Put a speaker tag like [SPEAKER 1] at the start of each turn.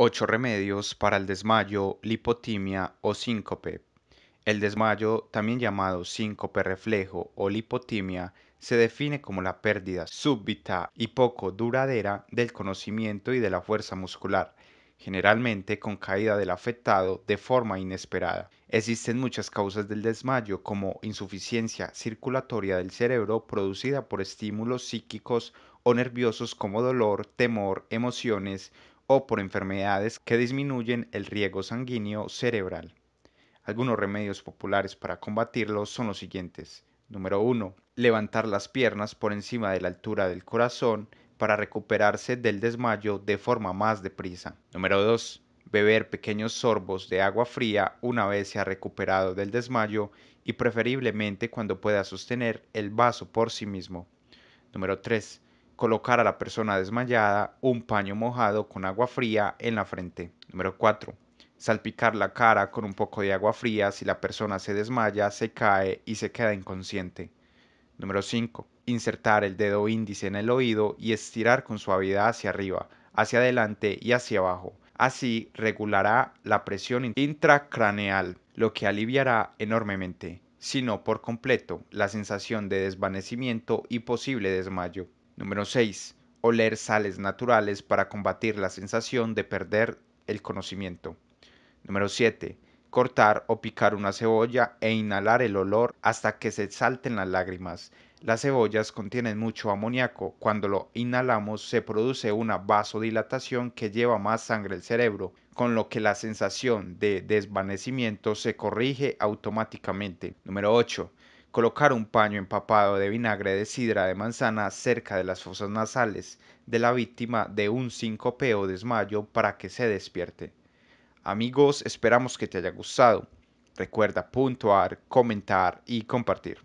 [SPEAKER 1] 8 remedios para el desmayo, lipotimia o síncope. El desmayo, también llamado síncope reflejo o lipotimia, se define como la pérdida súbita y poco duradera del conocimiento y de la fuerza muscular, generalmente con caída del afectado de forma inesperada. Existen muchas causas del desmayo, como insuficiencia circulatoria del cerebro producida por estímulos psíquicos o nerviosos como dolor, temor, emociones o por enfermedades que disminuyen el riego sanguíneo cerebral. Algunos remedios populares para combatirlo son los siguientes. Número 1. Levantar las piernas por encima de la altura del corazón para recuperarse del desmayo de forma más deprisa. Número 2. Beber pequeños sorbos de agua fría una vez se ha recuperado del desmayo y preferiblemente cuando pueda sostener el vaso por sí mismo. Número 3 colocar a la persona desmayada un paño mojado con agua fría en la frente. Número 4. Salpicar la cara con un poco de agua fría si la persona se desmaya, se cae y se queda inconsciente. Número 5. Insertar el dedo índice en el oído y estirar con suavidad hacia arriba, hacia adelante y hacia abajo. Así regulará la presión intracraneal, lo que aliviará enormemente, si no por completo, la sensación de desvanecimiento y posible desmayo. Número 6. Oler sales naturales para combatir la sensación de perder el conocimiento. Número 7. Cortar o picar una cebolla e inhalar el olor hasta que se salten las lágrimas. Las cebollas contienen mucho amoníaco. Cuando lo inhalamos se produce una vasodilatación que lleva más sangre al cerebro, con lo que la sensación de desvanecimiento se corrige automáticamente. Número 8. Colocar un paño empapado de vinagre de sidra de manzana cerca de las fosas nasales de la víctima de un síncope o desmayo para que se despierte. Amigos, esperamos que te haya gustado. Recuerda puntuar, comentar y compartir.